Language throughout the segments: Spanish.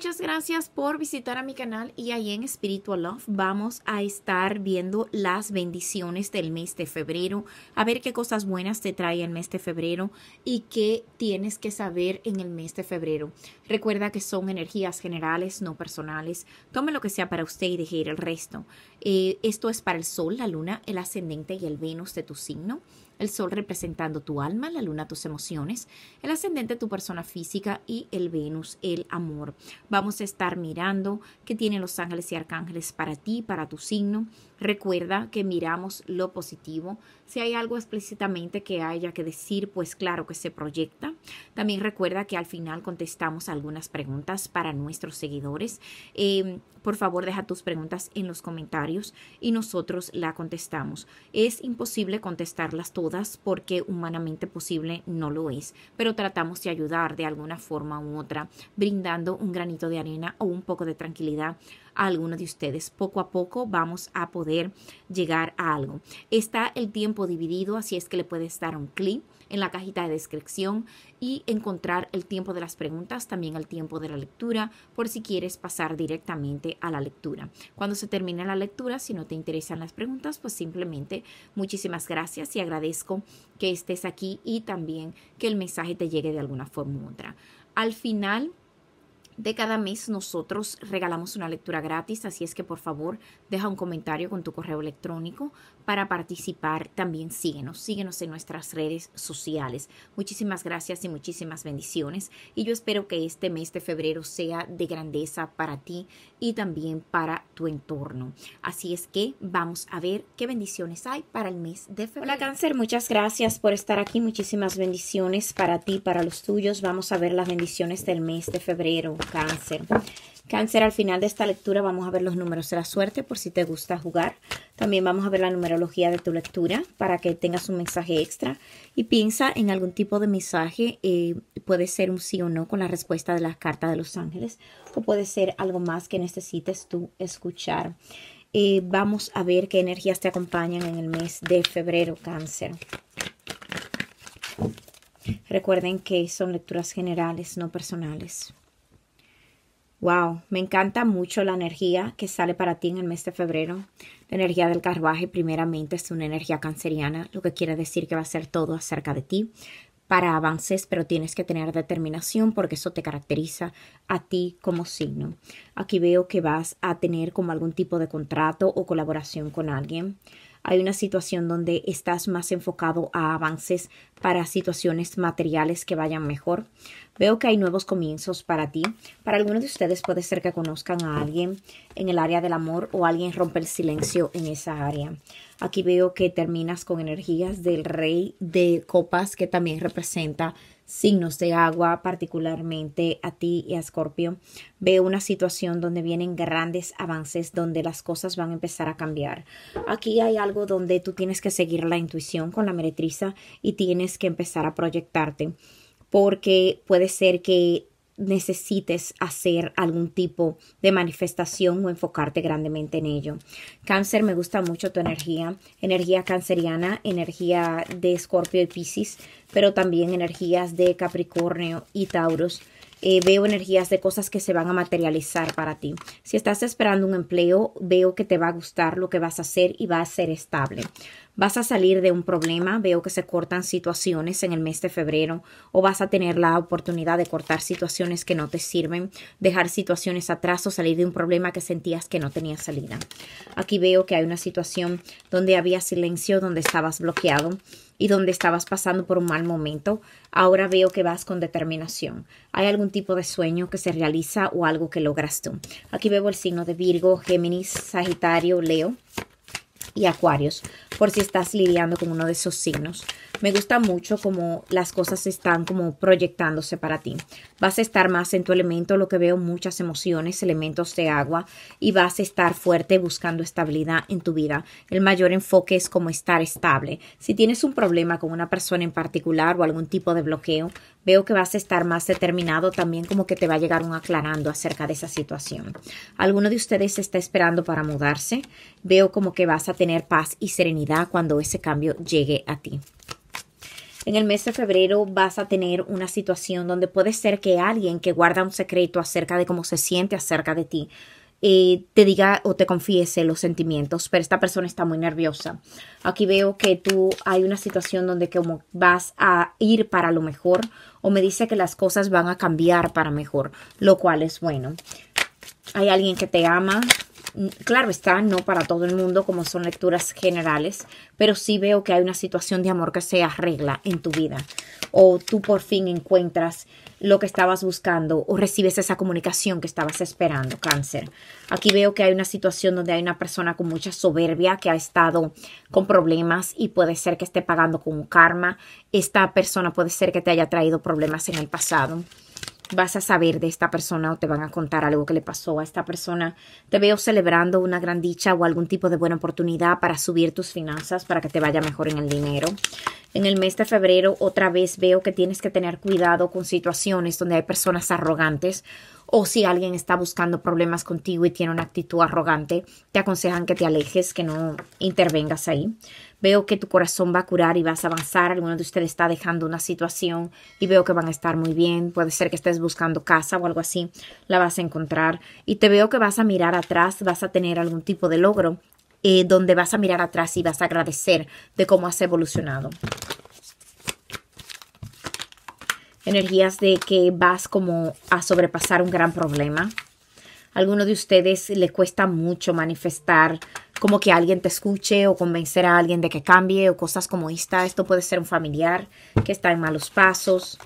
muchas gracias por visitar a mi canal y ahí en Spiritual Love vamos a estar viendo las bendiciones del mes de febrero, a ver qué cosas buenas te trae el mes de febrero y qué tienes que saber en el mes de febrero. Recuerda que son energías generales, no personales. Tome lo que sea para usted y deje ir el resto. Eh, esto es para el Sol, la Luna, el Ascendente y el Venus de tu signo el sol representando tu alma, la luna tus emociones, el ascendente tu persona física y el Venus el amor. Vamos a estar mirando qué tienen los ángeles y arcángeles para ti, para tu signo. Recuerda que miramos lo positivo. Si hay algo explícitamente que haya que decir, pues claro que se proyecta. También recuerda que al final contestamos algunas preguntas para nuestros seguidores. Em, por favor, deja tus preguntas en los comentarios y nosotros la contestamos. Es imposible contestarlas todas porque humanamente posible no lo es, pero tratamos de ayudar de alguna forma u otra, brindando un granito de arena o un poco de tranquilidad a alguno de ustedes. Poco a poco vamos a poder llegar a algo. Está el tiempo dividido, así es que le puedes dar un clic en la cajita de descripción y encontrar el tiempo de las preguntas, también el tiempo de la lectura, por si quieres pasar directamente a la lectura. Cuando se termine la lectura, si no te interesan las preguntas, pues simplemente muchísimas gracias y agradezco que estés aquí y también que el mensaje te llegue de alguna forma u otra. Al final de cada mes nosotros regalamos una lectura gratis, así es que por favor deja un comentario con tu correo electrónico para participar, también síguenos, síguenos en nuestras redes sociales. Muchísimas gracias y muchísimas bendiciones y yo espero que este mes de febrero sea de grandeza para ti y también para tu entorno. Así es que vamos a ver qué bendiciones hay para el mes de febrero. Hola cáncer, muchas gracias por estar aquí, muchísimas bendiciones para ti, para los tuyos. Vamos a ver las bendiciones del mes de febrero, cáncer. Cáncer, al final de esta lectura vamos a ver los números de la suerte por si te gusta jugar. También vamos a ver la numerología de tu lectura para que tengas un mensaje extra y piensa en algún tipo de mensaje. Eh, puede ser un sí o no con la respuesta de las cartas de los ángeles o puede ser algo más que necesites tú escuchar. Eh, vamos a ver qué energías te acompañan en el mes de febrero, cáncer. Recuerden que son lecturas generales, no personales. Wow, me encanta mucho la energía que sale para ti en el mes de febrero. La energía del carruaje primeramente es una energía canceriana, lo que quiere decir que va a ser todo acerca de ti, para avances, pero tienes que tener determinación porque eso te caracteriza a ti como signo. Aquí veo que vas a tener como algún tipo de contrato o colaboración con alguien. Hay una situación donde estás más enfocado a avances para situaciones materiales que vayan mejor. Veo que hay nuevos comienzos para ti. Para algunos de ustedes puede ser que conozcan a alguien en el área del amor o alguien rompe el silencio en esa área. Aquí veo que terminas con energías del rey de copas que también representa signos de agua, particularmente a ti y a Scorpio Veo una situación donde vienen grandes avances, donde las cosas van a empezar a cambiar. Aquí hay algo donde tú tienes que seguir la intuición con la meretriza y tienes que empezar a proyectarte porque puede ser que necesites hacer algún tipo de manifestación o enfocarte grandemente en ello. Cáncer, me gusta mucho tu energía, energía canceriana, energía de Escorpio y piscis, pero también energías de Capricornio y taurus. Eh, veo energías de cosas que se van a materializar para ti. Si estás esperando un empleo, veo que te va a gustar lo que vas a hacer y va a ser estable. Vas a salir de un problema, veo que se cortan situaciones en el mes de febrero o vas a tener la oportunidad de cortar situaciones que no te sirven, dejar situaciones atrás o salir de un problema que sentías que no tenía salida. Aquí veo que hay una situación donde había silencio, donde estabas bloqueado y donde estabas pasando por un mal momento, ahora veo que vas con determinación. Hay algún tipo de sueño que se realiza o algo que logras tú. Aquí veo el signo de Virgo, Géminis, Sagitario, Leo y Acuarios, por si estás lidiando con uno de esos signos. Me gusta mucho como las cosas están como proyectándose para ti. Vas a estar más en tu elemento, lo que veo muchas emociones, elementos de agua y vas a estar fuerte buscando estabilidad en tu vida. El mayor enfoque es como estar estable. Si tienes un problema con una persona en particular o algún tipo de bloqueo, veo que vas a estar más determinado también como que te va a llegar un aclarando acerca de esa situación. Alguno de ustedes está esperando para mudarse. Veo como que vas a tener paz y serenidad cuando ese cambio llegue a ti. En el mes de febrero vas a tener una situación donde puede ser que alguien que guarda un secreto acerca de cómo se siente acerca de ti eh, te diga o te confiese los sentimientos, pero esta persona está muy nerviosa. Aquí veo que tú hay una situación donde como vas a ir para lo mejor o me dice que las cosas van a cambiar para mejor, lo cual es bueno. Hay alguien que te ama, Claro está, no para todo el mundo como son lecturas generales, pero sí veo que hay una situación de amor que se arregla en tu vida o tú por fin encuentras lo que estabas buscando o recibes esa comunicación que estabas esperando, cáncer. Aquí veo que hay una situación donde hay una persona con mucha soberbia que ha estado con problemas y puede ser que esté pagando con karma. Esta persona puede ser que te haya traído problemas en el pasado vas a saber de esta persona o te van a contar algo que le pasó a esta persona. Te veo celebrando una gran dicha o algún tipo de buena oportunidad para subir tus finanzas, para que te vaya mejor en el dinero. En el mes de febrero otra vez veo que tienes que tener cuidado con situaciones donde hay personas arrogantes o si alguien está buscando problemas contigo y tiene una actitud arrogante, te aconsejan que te alejes, que no intervengas ahí. Veo que tu corazón va a curar y vas a avanzar. Alguno de ustedes está dejando una situación y veo que van a estar muy bien. Puede ser que estés buscando casa o algo así. La vas a encontrar. Y te veo que vas a mirar atrás, vas a tener algún tipo de logro eh, donde vas a mirar atrás y vas a agradecer de cómo has evolucionado energías de que vas como a sobrepasar un gran problema. alguno de ustedes le cuesta mucho manifestar como que alguien te escuche o convencer a alguien de que cambie o cosas como esta. Esto puede ser un familiar que está en malos pasos.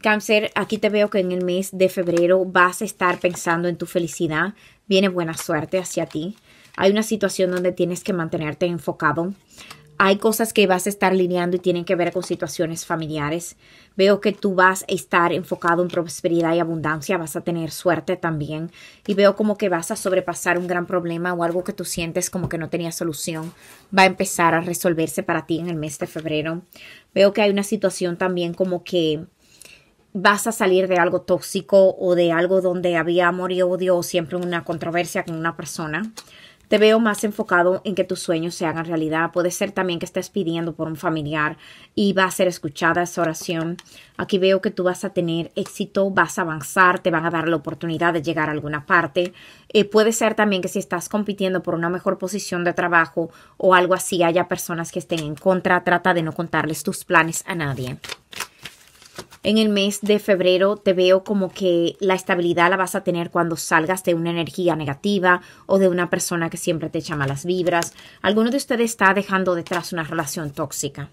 Cáncer, aquí te veo que en el mes de febrero vas a estar pensando en tu felicidad. Viene buena suerte hacia ti. Hay una situación donde tienes que mantenerte enfocado hay cosas que vas a estar lineando y tienen que ver con situaciones familiares. Veo que tú vas a estar enfocado en prosperidad y abundancia, vas a tener suerte también. Y veo como que vas a sobrepasar un gran problema o algo que tú sientes como que no tenía solución. Va a empezar a resolverse para ti en el mes de febrero. Veo que hay una situación también como que vas a salir de algo tóxico o de algo donde había amor y odio o siempre una controversia con una persona. Te veo más enfocado en que tus sueños se hagan realidad. Puede ser también que estés pidiendo por un familiar y va a ser escuchada esa oración. Aquí veo que tú vas a tener éxito, vas a avanzar, te van a dar la oportunidad de llegar a alguna parte. Eh, puede ser también que si estás compitiendo por una mejor posición de trabajo o algo así, haya personas que estén en contra. Trata de no contarles tus planes a nadie en el mes de febrero te veo como que la estabilidad la vas a tener cuando salgas de una energía negativa o de una persona que siempre te echa malas vibras. Alguno de ustedes está dejando detrás una relación tóxica.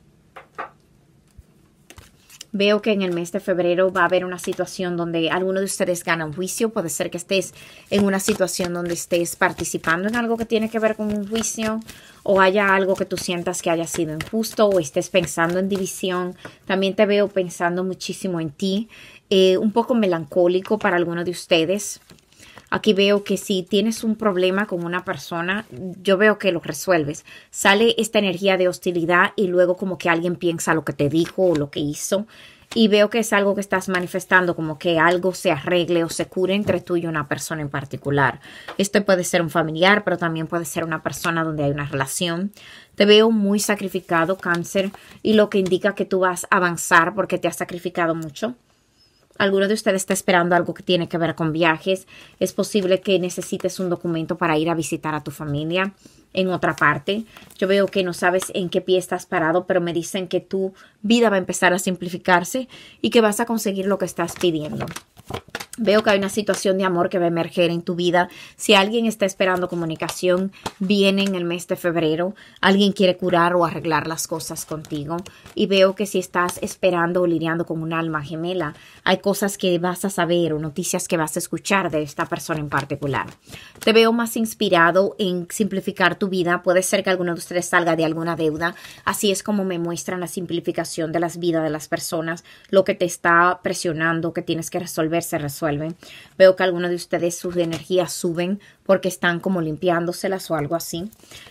Veo que en el mes de febrero va a haber una situación donde alguno de ustedes gana un juicio. Puede ser que estés en una situación donde estés participando en algo que tiene que ver con un juicio o haya algo que tú sientas que haya sido injusto o estés pensando en división. También te veo pensando muchísimo en ti, eh, un poco melancólico para alguno de ustedes. Aquí veo que si tienes un problema con una persona, yo veo que lo resuelves. Sale esta energía de hostilidad y luego como que alguien piensa lo que te dijo o lo que hizo y veo que es algo que estás manifestando, como que algo se arregle o se cure entre tú y una persona en particular. Esto puede ser un familiar, pero también puede ser una persona donde hay una relación. Te veo muy sacrificado, cáncer, y lo que indica que tú vas a avanzar porque te has sacrificado mucho alguno de ustedes está esperando algo que tiene que ver con viajes, es posible que necesites un documento para ir a visitar a tu familia en otra parte. Yo veo que no sabes en qué pie estás parado, pero me dicen que tu vida va a empezar a simplificarse y que vas a conseguir lo que estás pidiendo. Veo que hay una situación de amor que va a emerger en tu vida. Si alguien está esperando comunicación, viene en el mes de febrero. Alguien quiere curar o arreglar las cosas contigo. Y veo que si estás esperando o lidiando con un alma gemela, hay cosas que vas a saber o noticias que vas a escuchar de esta persona en particular. Te veo más inspirado en simplificar tu vida. Puede ser que alguno de ustedes salga de alguna deuda. Así es como me muestran la simplificación de las vidas de las personas. Lo que te está presionando, que tienes que resolverse, vuelven. Veo que algunos de ustedes sus energías suben porque están como limpiándoselas o algo así.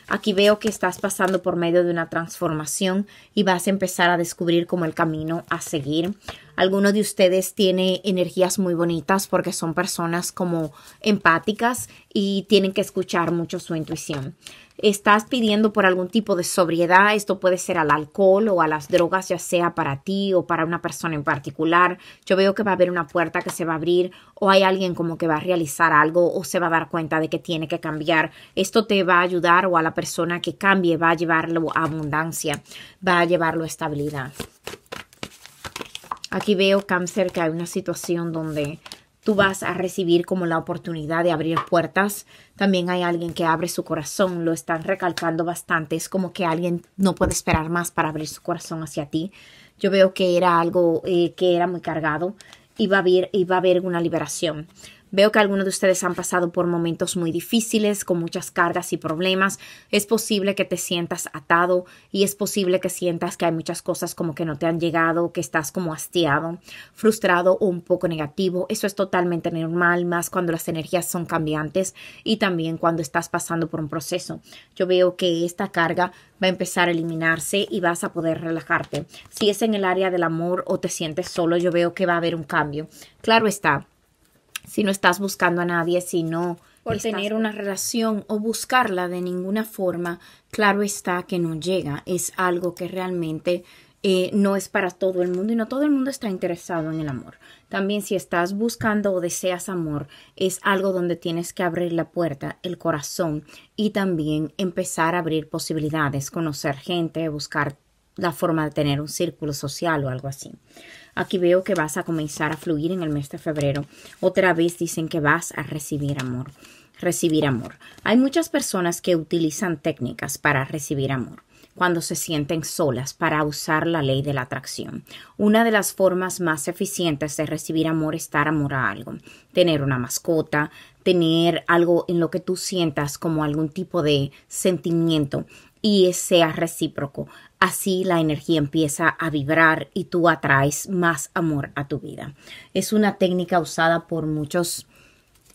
Aquí veo que estás pasando por medio de una transformación y vas a empezar a descubrir como el camino a seguir. Alguno de ustedes tiene energías muy bonitas porque son personas como empáticas y tienen que escuchar mucho su intuición. Estás pidiendo por algún tipo de sobriedad, esto puede ser al alcohol o a las drogas, ya sea para ti o para una persona en particular. Yo veo que va a haber una puerta que se va a abrir o hay alguien como que va a realizar algo o se va a dar cuenta que tiene que cambiar. Esto te va a ayudar o a la persona que cambie va a llevarlo a abundancia, va a llevarlo a estabilidad. Aquí veo cáncer que hay una situación donde tú vas a recibir como la oportunidad de abrir puertas. También hay alguien que abre su corazón, lo están recalcando bastante, es como que alguien no puede esperar más para abrir su corazón hacia ti. Yo veo que era algo eh, que era muy cargado y a y va a haber una liberación. Veo que algunos de ustedes han pasado por momentos muy difíciles, con muchas cargas y problemas. Es posible que te sientas atado y es posible que sientas que hay muchas cosas como que no te han llegado, que estás como hastiado, frustrado o un poco negativo. Eso es totalmente normal, más cuando las energías son cambiantes y también cuando estás pasando por un proceso. Yo veo que esta carga va a empezar a eliminarse y vas a poder relajarte. Si es en el área del amor o te sientes solo, yo veo que va a haber un cambio. Claro está si no estás buscando a nadie, si no por tener una relación o buscarla de ninguna forma, claro está que no llega. Es algo que realmente eh, no es para todo el mundo y no todo el mundo está interesado en el amor. También si estás buscando o deseas amor, es algo donde tienes que abrir la puerta, el corazón y también empezar a abrir posibilidades, conocer gente, buscar la forma de tener un círculo social o algo así. Aquí veo que vas a comenzar a fluir en el mes de febrero. Otra vez dicen que vas a recibir amor. Recibir amor. Hay muchas personas que utilizan técnicas para recibir amor cuando se sienten solas para usar la ley de la atracción. Una de las formas más eficientes de recibir amor es dar amor a algo, tener una mascota, tener algo en lo que tú sientas como algún tipo de sentimiento y sea recíproco. Así la energía empieza a vibrar y tú atraes más amor a tu vida. Es una técnica usada por muchos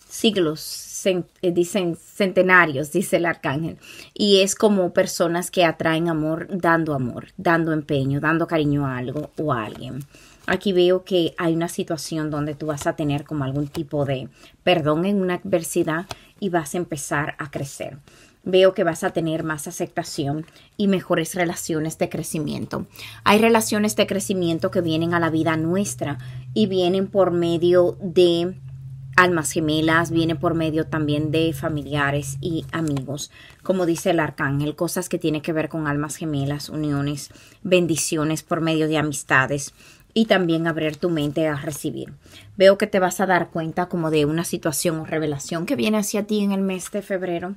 siglos, eh, dicen centenarios, dice el arcángel. Y es como personas que atraen amor dando amor, dando empeño, dando cariño a algo o a alguien. Aquí veo que hay una situación donde tú vas a tener como algún tipo de perdón en una adversidad y vas a empezar a crecer veo que vas a tener más aceptación y mejores relaciones de crecimiento. Hay relaciones de crecimiento que vienen a la vida nuestra y vienen por medio de almas gemelas, vienen por medio también de familiares y amigos, como dice el arcángel, cosas que tienen que ver con almas gemelas, uniones, bendiciones por medio de amistades, y también abrir tu mente a recibir. Veo que te vas a dar cuenta como de una situación o revelación que viene hacia ti en el mes de febrero.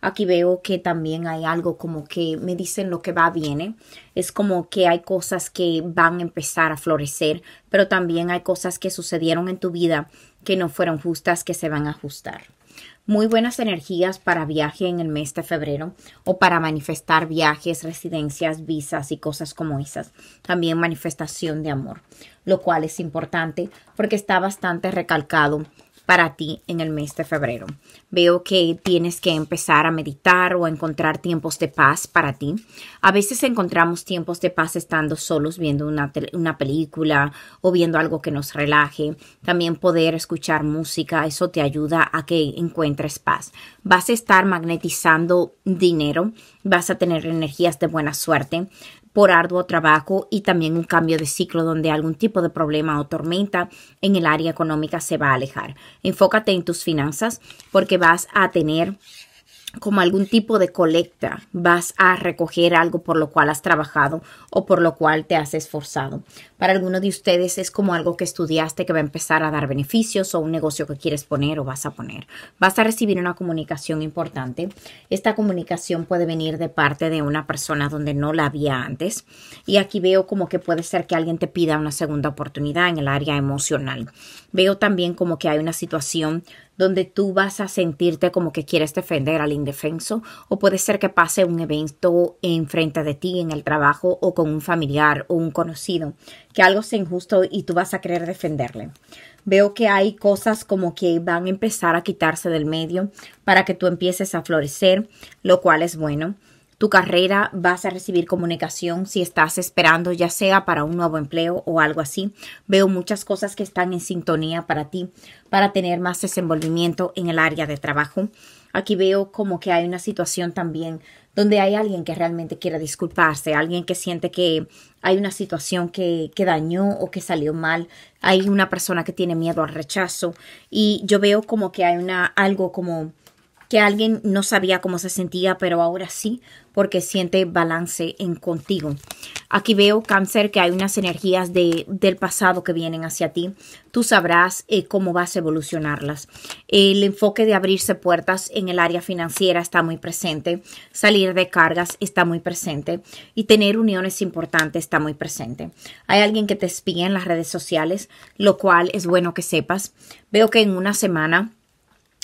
Aquí veo que también hay algo como que me dicen lo que va a viene. Es como que hay cosas que van a empezar a florecer, pero también hay cosas que sucedieron en tu vida que no fueron justas que se van a ajustar muy buenas energías para viaje en el mes de febrero o para manifestar viajes, residencias, visas y cosas como esas. También manifestación de amor, lo cual es importante porque está bastante recalcado para ti en el mes de febrero. Veo que tienes que empezar a meditar o a encontrar tiempos de paz para ti. A veces encontramos tiempos de paz estando solos viendo una, una película o viendo algo que nos relaje. También poder escuchar música, eso te ayuda a que encuentres paz. Vas a estar magnetizando dinero, vas a tener energías de buena suerte por arduo trabajo y también un cambio de ciclo donde algún tipo de problema o tormenta en el área económica se va a alejar. Enfócate en tus finanzas porque vas a tener como algún tipo de colecta, vas a recoger algo por lo cual has trabajado o por lo cual te has esforzado. Para alguno de ustedes es como algo que estudiaste que va a empezar a dar beneficios o un negocio que quieres poner o vas a poner. Vas a recibir una comunicación importante. Esta comunicación puede venir de parte de una persona donde no la había antes. Y aquí veo como que puede ser que alguien te pida una segunda oportunidad en el área emocional. Veo también como que hay una situación donde tú vas a sentirte como que quieres defender al indefenso o puede ser que pase un evento enfrente de ti en el trabajo o con un familiar o un conocido, que algo sea injusto y tú vas a querer defenderle. Veo que hay cosas como que van a empezar a quitarse del medio para que tú empieces a florecer, lo cual es bueno tu carrera, vas a recibir comunicación si estás esperando ya sea para un nuevo empleo o algo así. Veo muchas cosas que están en sintonía para ti, para tener más desenvolvimiento en el área de trabajo. Aquí veo como que hay una situación también donde hay alguien que realmente quiere disculparse, alguien que siente que hay una situación que, dañó o que salió mal, hay una persona que tiene miedo al rechazo y yo veo como que hay una algo como que alguien no sabía cómo se sentía, pero ahora sí, porque siente balance en contigo. Aquí veo cáncer que hay unas energías de, del pasado que vienen hacia ti. Tú sabrás eh, cómo vas a evolucionarlas. El enfoque de abrirse puertas en el área financiera está muy presente. Salir de cargas está muy presente. Y tener uniones importantes está muy presente. Hay alguien que te espía en las redes sociales, lo cual es bueno que sepas. Veo que en una semana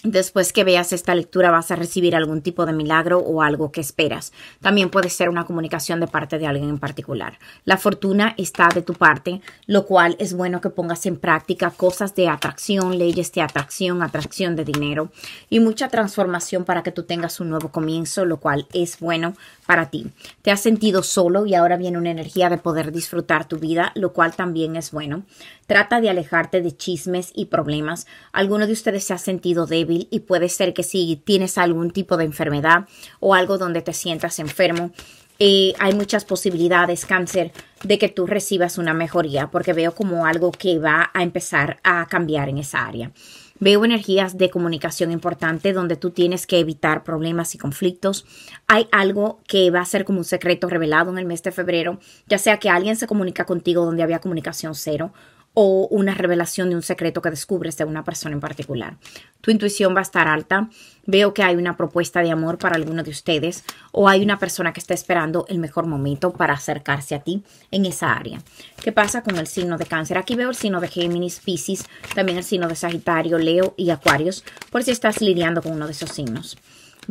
Después que veas esta lectura vas a recibir algún tipo de milagro o algo que esperas. También puede ser una comunicación de parte de alguien en particular. La fortuna está de tu parte, lo cual es bueno que pongas en práctica cosas de atracción, leyes de atracción, atracción de dinero y mucha transformación para que tú tengas un nuevo comienzo, lo cual es bueno para ti. Te has sentido solo y ahora viene una energía de poder disfrutar tu vida, lo cual también es bueno. Trata de alejarte de chismes y problemas. Alguno de ustedes se ha sentido débil y puede ser que si tienes algún tipo de enfermedad o algo donde te sientas enfermo, eh, hay muchas posibilidades, cáncer, de que tú recibas una mejoría, porque veo como algo que va a empezar a cambiar en esa área. Veo energías de comunicación importante donde tú tienes que evitar problemas y conflictos. Hay algo que va a ser como un secreto revelado en el mes de febrero, ya sea que alguien se comunica contigo donde había comunicación cero o una revelación de un secreto que descubres de una persona en particular. Tu intuición va a estar alta. Veo que hay una propuesta de amor para alguno de ustedes o hay una persona que está esperando el mejor momento para acercarse a ti en esa área. ¿Qué pasa con el signo de cáncer? Aquí veo el signo de Géminis, Pisces, también el signo de Sagitario, Leo y Acuarios, por si estás lidiando con uno de esos signos.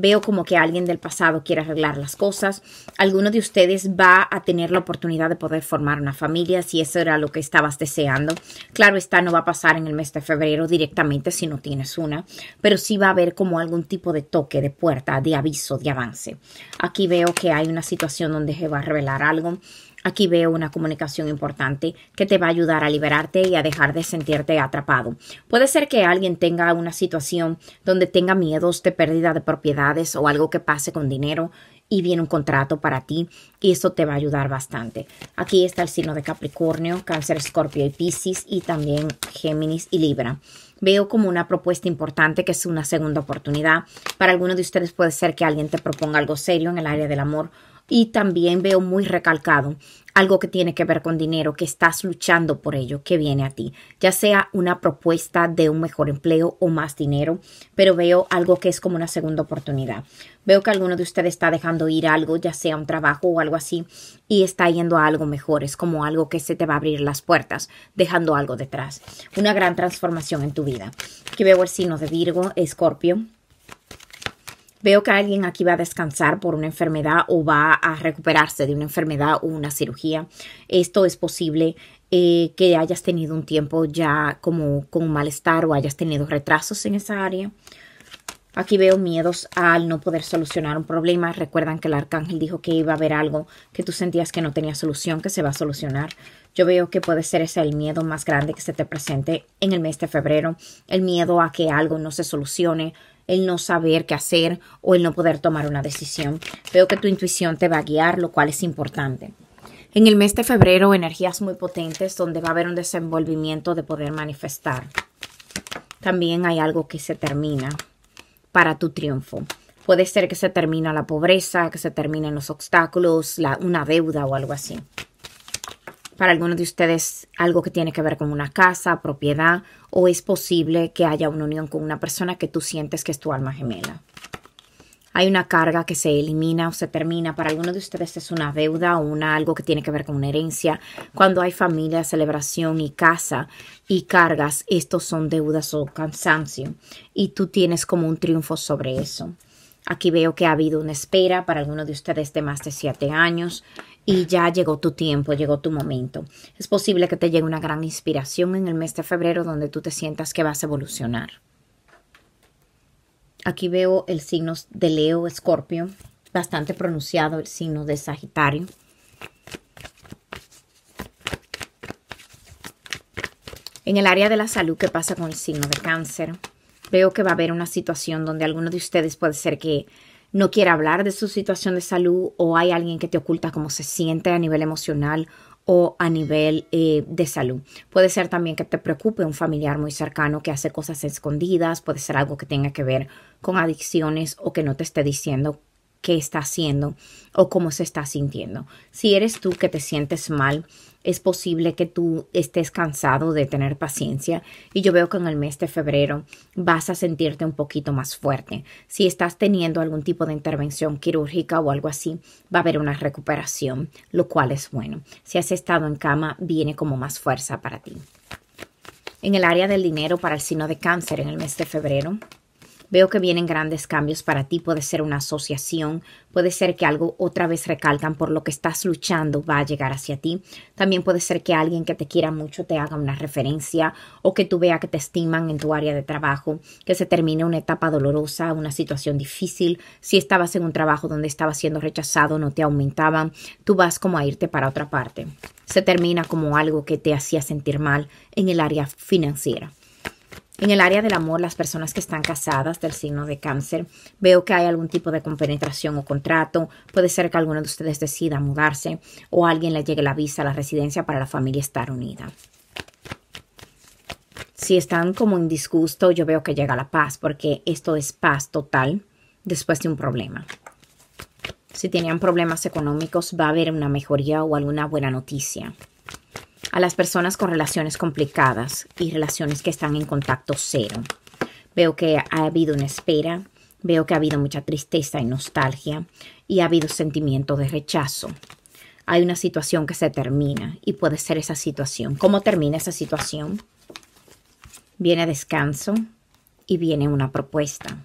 Veo como que alguien del pasado quiere arreglar las cosas. Alguno de ustedes va a tener la oportunidad de poder formar una familia si eso era lo que estabas deseando. Claro esta no va a pasar en el mes de febrero directamente si no tienes una, pero sí va a haber como algún tipo de toque de puerta, de aviso, de avance. Aquí veo que hay una situación donde se va a revelar algo Aquí veo una comunicación importante que te va a ayudar a liberarte y a dejar de sentirte atrapado. Puede ser que alguien tenga una situación donde tenga miedos de pérdida de propiedades o algo que pase con dinero y viene un contrato para ti y eso te va a ayudar bastante. Aquí está el signo de Capricornio, Cáncer, Escorpio y Piscis y también Géminis y Libra. Veo como una propuesta importante que es una segunda oportunidad. Para alguno de ustedes puede ser que alguien te proponga algo serio en el área del amor y también veo muy recalcado algo que tiene que ver con dinero, que estás luchando por ello, que viene a ti, ya sea una propuesta de un mejor empleo o más dinero, pero veo algo que es como una segunda oportunidad. Veo que alguno de ustedes está dejando ir algo, ya sea un trabajo o algo así, y está yendo a algo mejor, es como algo que se te va a abrir las puertas, dejando algo detrás. Una gran transformación en tu vida. Aquí veo el signo de Virgo, Escorpio veo que alguien aquí va a descansar por una enfermedad o va a recuperarse de una enfermedad o una cirugía. Esto es posible eh, que hayas tenido un tiempo ya como con malestar o hayas tenido retrasos en esa área. Aquí veo miedos al no poder solucionar un problema. Recuerdan que el arcángel dijo que iba a haber algo que tú sentías que no tenía solución, que se va a solucionar. Yo veo que puede ser ese el miedo más grande que se te presente en el mes de febrero. El miedo a que algo no se solucione, el no saber qué hacer o el no poder tomar una decisión. Veo que tu intuición te va a guiar, lo cual es importante. En el mes de febrero, energías muy potentes donde va a haber un desenvolvimiento de poder manifestar. También hay algo que se termina para tu triunfo. Puede ser que se termina la pobreza, que se terminen los obstáculos, una deuda o algo así para algunos de ustedes algo que tiene que ver con una casa, propiedad, o es posible que haya una unión con una persona que tú sientes que es tu alma gemela. Hay una carga que se elimina o se termina. Para algunos de ustedes es una deuda o una, algo que tiene que ver con una herencia. Cuando hay familia, celebración y casa y cargas, estos son deudas o cansancio. Y tú tienes como un triunfo sobre eso. Aquí veo que ha habido una espera para algunos de ustedes de más de siete años y ya llegó tu tiempo, llegó tu momento. Es posible que te llegue una gran inspiración en el mes de febrero donde tú te sientas que vas a evolucionar. Aquí veo el signo de Leo, Escorpio, bastante pronunciado el signo de Sagitario. En el área de la salud, ¿qué pasa con el signo de cáncer? veo que va a haber una situación donde alguno de ustedes puede ser que no quiera hablar de su situación de salud o hay alguien que te oculta cómo se siente a nivel emocional o a nivel eh, de salud. Puede ser también que te preocupe un familiar muy cercano que hace cosas escondidas, puede ser algo que tenga que ver con adicciones o que no te esté diciendo qué está haciendo o cómo se está sintiendo. Si eres tú que te sientes mal es posible que tú estés cansado de tener paciencia y yo veo que en el mes de febrero vas a sentirte un poquito más fuerte. Si estás teniendo algún tipo de intervención quirúrgica o algo así, va a haber una recuperación, lo cual es bueno. Si has estado en cama, viene como más fuerza para ti. En el área del dinero para el signo de cáncer en el mes de febrero, Veo que vienen grandes cambios para ti, puede ser una asociación, puede ser que algo otra vez recalcan por lo que estás luchando va a llegar hacia ti. También puede ser que alguien que te quiera mucho te haga una referencia o que tú veas que te estiman en tu área de trabajo, que se termine una etapa dolorosa, una situación difícil. Si estabas en un trabajo donde estabas siendo rechazado, no te aumentaban, tú vas como a irte para otra parte. Se termina como algo que te hacía sentir mal en el área financiera. En el área del amor, las personas que están casadas del signo de cáncer, veo que hay algún tipo de compenetración o contrato. Puede ser que alguno de ustedes decida mudarse o alguien le llegue la visa, a la residencia para la familia estar unida. Si están como en disgusto, yo veo que llega la paz porque esto es paz total después de un problema. Si tenían problemas económicos, va a haber una mejoría o alguna buena noticia a las personas con relaciones complicadas y relaciones que están en contacto cero. Veo que ha habido una espera, veo que ha habido mucha tristeza y nostalgia y ha habido sentimiento de rechazo. Hay una situación que se termina y puede ser esa situación. ¿Cómo termina esa situación? Viene descanso y viene una propuesta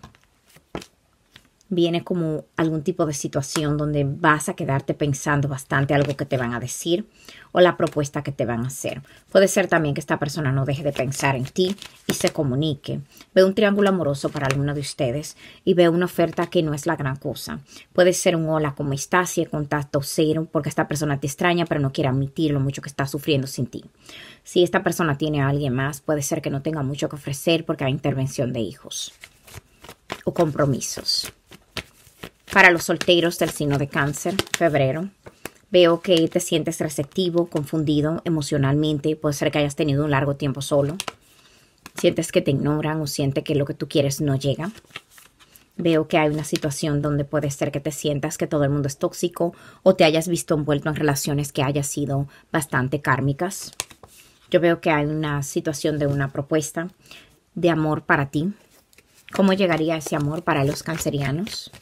viene como algún tipo de situación donde vas a quedarte pensando bastante algo que te van a decir o la propuesta que te van a hacer. Puede ser también que esta persona no deje de pensar en ti y se comunique. Ve un triángulo amoroso para alguno de ustedes y ve una oferta que no es la gran cosa. Puede ser un hola, ¿cómo estás? Y contacto cero porque esta persona te extraña pero no quiere admitir lo mucho que está sufriendo sin ti. Si esta persona tiene a alguien más, puede ser que no tenga mucho que ofrecer porque hay intervención de hijos o compromisos para los solteros del signo de cáncer, febrero. Veo que te sientes receptivo, confundido emocionalmente. Puede ser que hayas tenido un largo tiempo solo. Sientes que te ignoran o sientes que lo que tú quieres no llega. Veo que hay una situación donde puede ser que te sientas que todo el mundo es tóxico o te hayas visto envuelto en relaciones que hayan sido bastante kármicas. Yo veo que hay una situación de una propuesta de amor para ti. ¿Cómo llegaría ese amor para los cancerianos?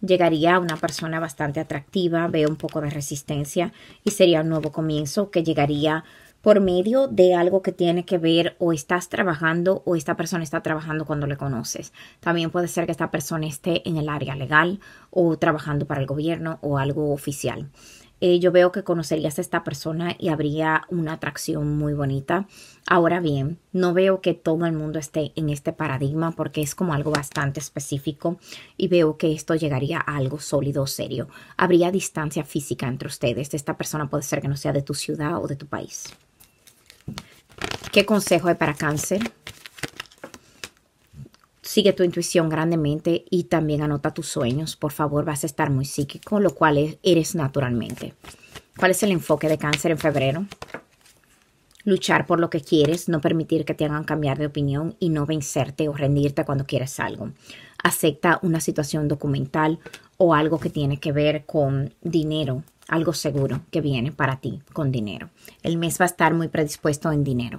llegaría una persona bastante atractiva, veo un poco de resistencia y sería un nuevo comienzo que llegaría por medio de algo que tiene que ver o estás trabajando o esta persona está trabajando cuando le conoces. También puede ser que esta persona esté en el área legal o trabajando para el gobierno o algo oficial. Eh, yo veo que conocerías a esta persona y habría una atracción muy bonita. Ahora bien, no veo que todo el mundo esté en este paradigma porque es como algo bastante específico y veo que esto llegaría a algo sólido, o serio. Habría distancia física entre ustedes. Esta persona puede ser que no sea de tu ciudad o de tu país. ¿Qué consejo hay para cáncer? Sigue tu intuición grandemente y también anota tus sueños. Por favor, vas a estar muy psíquico, lo cual eres naturalmente. ¿Cuál es el enfoque de cáncer en febrero? Luchar por lo que quieres, no permitir que te hagan cambiar de opinión y no vencerte o rendirte cuando quieres algo. Acepta una situación documental o algo que tiene que ver con dinero, algo seguro que viene para ti con dinero. El mes va a estar muy predispuesto en dinero.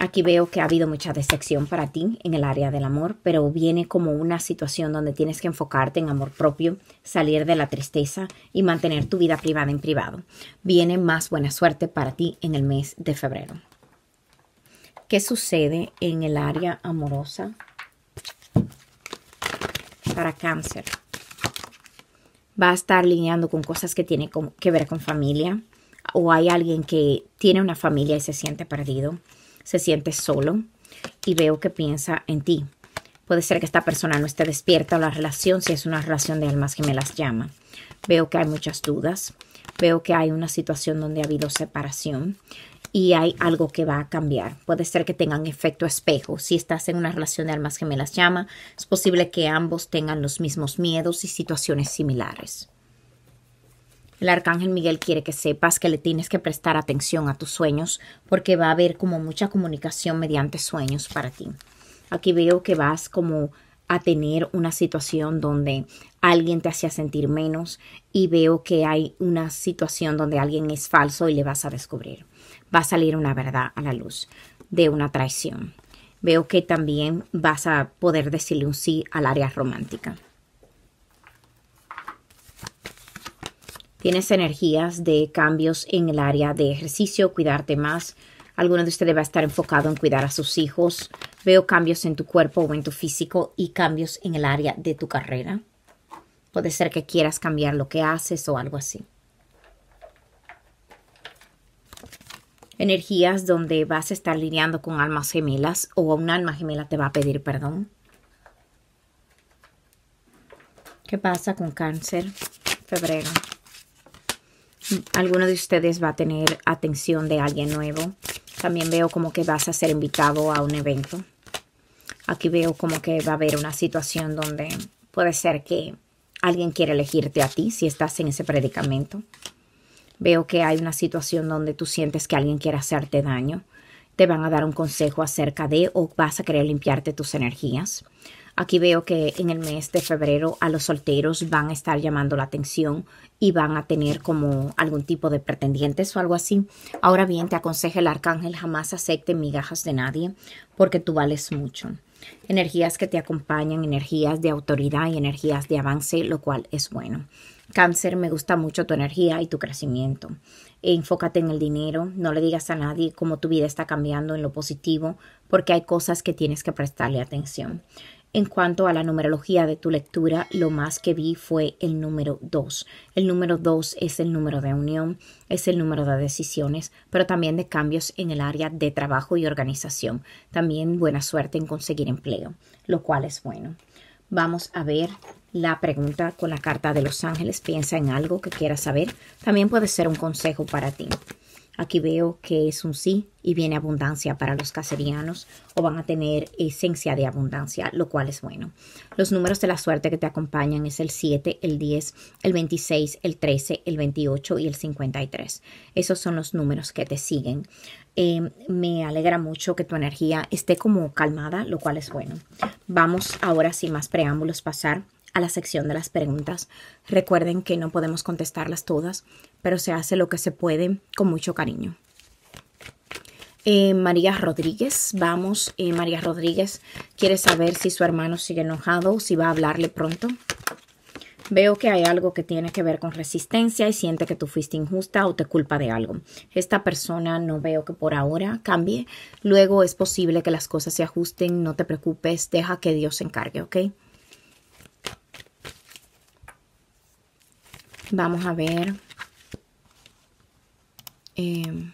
Aquí veo que ha habido mucha decepción para ti en el área del amor, pero viene como una situación donde tienes que enfocarte en amor propio, salir de la tristeza y mantener tu vida privada en privado. Viene más buena suerte para ti en el mes de febrero. ¿Qué sucede en el área amorosa para cáncer? Va a estar alineando con cosas que tienen que ver con familia o hay alguien que tiene una familia y se siente perdido se siente solo y veo que piensa en ti. Puede ser que esta persona no esté despierta o la relación, si es una relación de almas que me las llama. Veo que hay muchas dudas, veo que hay una situación donde ha habido separación y hay algo que va a cambiar. Puede ser que tengan efecto espejo. Si estás en una relación de almas gemelas llama, es posible que ambos tengan los mismos miedos y situaciones similares. El arcángel Miguel quiere que sepas que le tienes que prestar atención a tus sueños porque va a haber como mucha comunicación mediante sueños para ti. Aquí veo que vas como a tener una situación donde alguien te hacía sentir menos y veo que hay una situación donde alguien es falso y le vas a descubrir. Va a salir una verdad a la luz de una traición. Veo que también vas a poder decirle un sí al área romántica. tienes energías de cambios en el área de ejercicio, cuidarte más. Alguno de ustedes va a estar enfocado en cuidar a sus hijos. Veo cambios en tu cuerpo o en tu físico y cambios en el área de tu carrera. Puede ser que quieras cambiar lo que haces o algo así. Energías donde vas a estar lidiando con almas gemelas o una alma gemela te va a pedir perdón. ¿Qué pasa con cáncer? Febrero alguno de ustedes va a tener atención de alguien nuevo. También veo como que vas a ser invitado a un evento. Aquí veo como que va a haber una situación donde puede ser que alguien quiere elegirte a ti si estás en ese predicamento. Veo que hay una situación donde tú sientes que alguien quiere hacerte daño. Te van a dar un consejo acerca de o vas a querer limpiarte tus energías. Aquí veo que en el mes de febrero a los solteros van a estar llamando la atención y van a tener como algún tipo de pretendientes o algo así. Ahora bien, te aconseja el arcángel jamás acepte migajas de nadie porque tú vales mucho. Energías que te acompañan, energías de autoridad y energías de avance, lo cual es bueno. Cáncer, me gusta mucho tu energía y tu crecimiento. Enfócate en el dinero, no le digas a nadie cómo tu vida está cambiando en lo positivo, porque hay cosas que tienes que prestarle atención. En cuanto a la numerología de tu lectura, lo más que vi fue el número 2. El número 2 es el número de unión, es el número de decisiones, pero también de cambios en el área de trabajo y organización. También buena suerte en conseguir empleo, lo cual es bueno. Vamos a ver la pregunta con la carta de los ángeles. Piensa en algo que quieras saber. También puede ser un consejo para ti. Aquí veo que es un sí y viene abundancia para los caserianos o van a tener esencia de abundancia, lo cual es bueno. Los números de la suerte que te acompañan es el 7, el 10, el 26, el 13, el 28 y el 53. Esos son los números que te siguen. Em, me alegra mucho que tu energía esté como calmada, lo cual es bueno. Vamos ahora sin más preámbulos pasar la sección de las preguntas. Recuerden que no podemos contestarlas todas, pero se hace lo que se puede con mucho cariño. Eh, María Rodríguez, vamos, eh, María Rodríguez quiere saber si su hermano sigue enojado, o si va a hablarle pronto. Veo que hay algo que tiene que ver con resistencia y siente que tú fuiste injusta o te culpa de algo. Esta persona no veo que por ahora cambie. Luego es posible que las cosas se ajusten, no te preocupes, deja que Dios se encargue, ¿ok? Vamos a ver eh, em,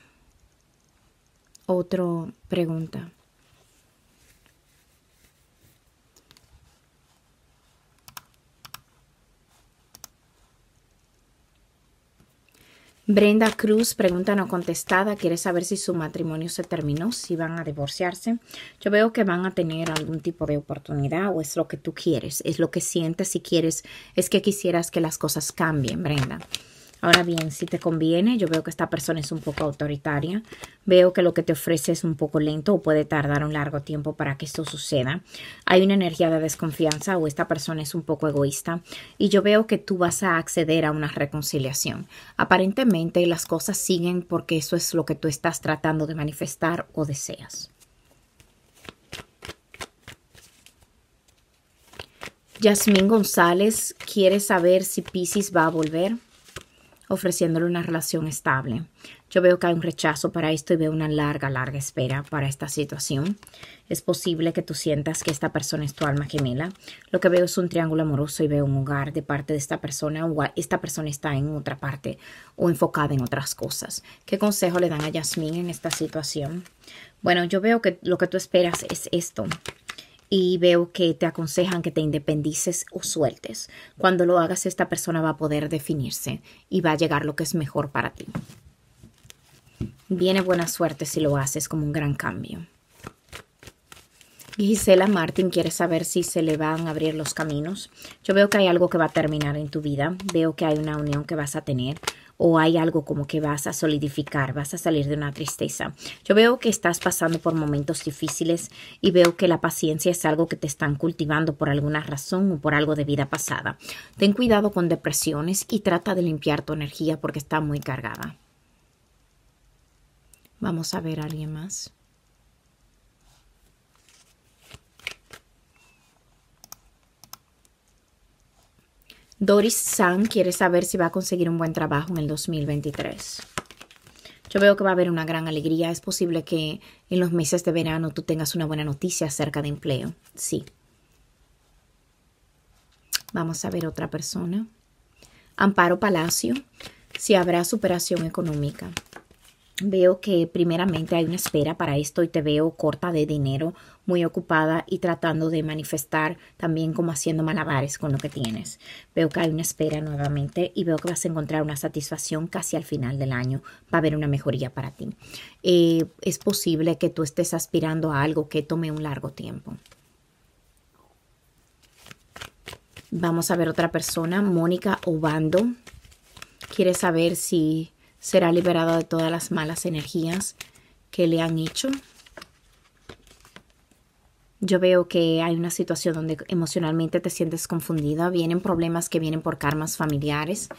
otra pregunta. Brenda Cruz, pregunta no contestada, quiere saber si su matrimonio se terminó, si van a divorciarse. Yo veo que van a tener algún tipo de oportunidad o es lo que tú quieres, es lo que sientes si quieres, es que quisieras que las cosas cambien, Brenda. Ahora bien, si te conviene, yo veo que esta persona es un poco autoritaria, veo que lo que te ofrece es un poco lento o puede tardar un largo tiempo para que esto suceda. Hay una energía de desconfianza o esta persona es un poco egoísta y yo veo que tú vas a acceder a una reconciliación. Aparentemente las cosas siguen porque eso es lo que tú estás tratando de manifestar o deseas. Yasmín González quiere saber si Pisces va a volver ofreciéndole una relación estable. Yo veo que hay un rechazo para esto y veo una larga, larga espera para esta situación. Es posible que tú sientas que esta persona es tu alma gemela. Lo que veo es un triángulo amoroso y veo un hogar de parte de esta persona o esta persona está en otra parte o enfocada en otras cosas. ¿Qué consejo le dan a Yasmín en esta situación? Bueno, yo veo que lo que tú esperas es esto y veo que te aconsejan que te independices o sueltes. Cuando lo hagas, esta persona va a poder definirse y va a llegar lo que es mejor para ti. Viene buena suerte si lo haces como un gran cambio. Gisela martín quiere saber si se le van a abrir los caminos. Yo veo que hay algo que va a terminar en tu vida. Veo que hay una unión que vas a tener o hay algo como que vas a solidificar, vas a salir de una tristeza. Yo veo que estás pasando por momentos difíciles y veo que la paciencia es algo que te están cultivando por alguna razón o por algo de vida pasada. Ten cuidado con depresiones y trata de limpiar tu energía porque está muy cargada. Vamos a ver a alguien más. Doris San quiere saber si va a conseguir un buen trabajo en el 2023. Yo veo que va a haber una gran alegría. Es posible que en los meses de verano tú tengas una buena noticia acerca de empleo. Sí. Vamos a ver otra persona. Amparo Palacio, si habrá superación económica. Veo que primeramente hay una espera para esto y te veo corta de dinero, muy ocupada y tratando de manifestar también como haciendo malabares con lo que tienes. Veo que hay una espera nuevamente y veo que vas a encontrar una satisfacción casi al final del año. Va a haber una mejoría para ti. Eh, es posible que tú estés aspirando a algo que tome un largo tiempo. Vamos a ver otra persona, Mónica Obando. Quiere saber si será liberado de todas las malas energías que le han hecho. Yo veo que hay una situación donde emocionalmente te sientes confundida, vienen problemas que vienen por karmas familiares.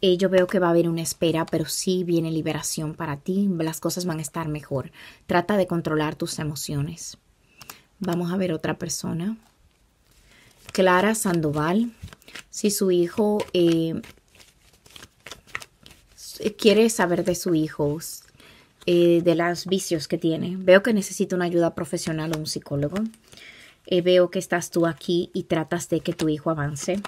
yo veo que va a haber una espera, pero sí viene liberación para ti, las cosas van a estar mejor. Trata de controlar tus emociones. Vamos a ver otra persona. Clara Sandoval, si su hijo eh, eh, quiere saber de su hijos, eh, de los vicios que tiene. Veo que necesita una ayuda profesional o un psicólogo. Eh, veo que estás tú aquí y tratas de que tu hijo avance.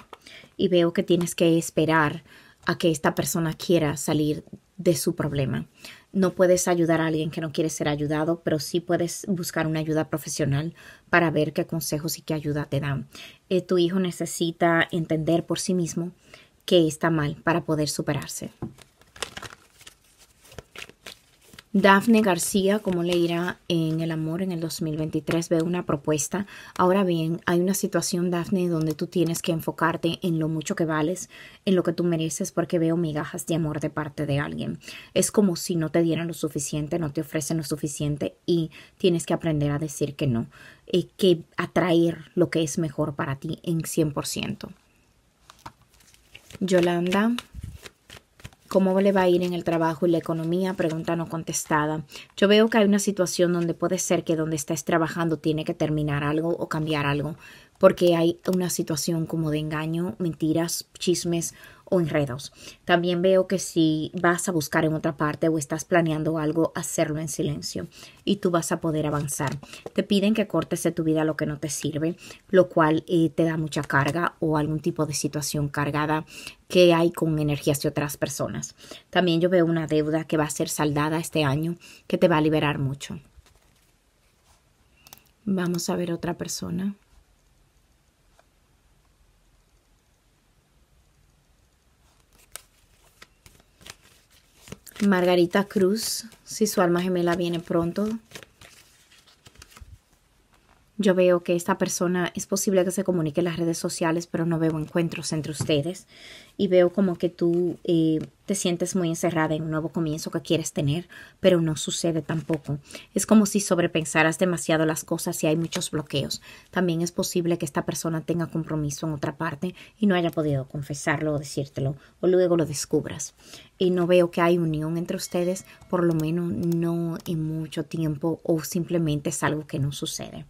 Y veo que tienes que esperar a que esta persona quiera salir de su problema. No puedes ayudar a alguien que no quiere ser ayudado, pero sí puedes buscar una ayuda profesional para ver qué consejos y qué ayuda te dan. tu hijo necesita entender por sí mismo que está mal para poder superarse. Dafne García, como le irá en El Amor en el 2023, ve una propuesta. Ahora bien, hay una situación, Dafne, donde tú tienes que enfocarte en lo mucho que vales, en lo que tú mereces, porque veo migajas de amor de parte de alguien. Es como si no te dieran lo suficiente, no te ofrecen lo suficiente y tienes que aprender a decir que no, eh, que atraer lo que es mejor para ti en 100%. Yolanda cómo le va a ir en el trabajo y la economía, pregunta no contestada. Yo veo que hay una situación donde puede ser que donde estés trabajando tiene que terminar algo o cambiar algo, porque hay una situación como de engaño, mentiras, chismes o enredos. También veo que si vas a buscar en otra parte o estás planeando algo, hacerlo en silencio y tú vas a poder avanzar. Te piden que cortes de tu vida lo que no te sirve, lo cual eh, te da mucha carga o algún tipo de situación cargada que hay con energías de otras personas. También yo veo una deuda que va a ser saldada este año que te va a liberar mucho. Vamos a ver otra persona. Margarita Cruz, si su alma gemela viene pronto. Yo veo que esta persona es posible que se comunique en las redes sociales, pero no veo encuentros entre ustedes y veo como que tú eh, te sientes muy encerrada en un nuevo comienzo que quieres tener, pero no sucede tampoco. Es como si sobrepensaras demasiado las cosas y hay muchos bloqueos. También es posible que esta persona tenga compromiso en otra parte y no haya podido confesarlo o decírtelo, o luego lo descubras. Y no veo que hay unión entre ustedes, por lo menos no en mucho tiempo, o simplemente es algo que no sucede.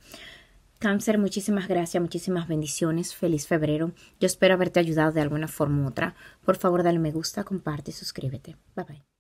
Cancer, muchísimas gracias, muchísimas bendiciones. Feliz febrero. Yo espero haberte ayudado de alguna forma u otra. Por favor, dale me gusta, comparte y suscríbete. Bye bye.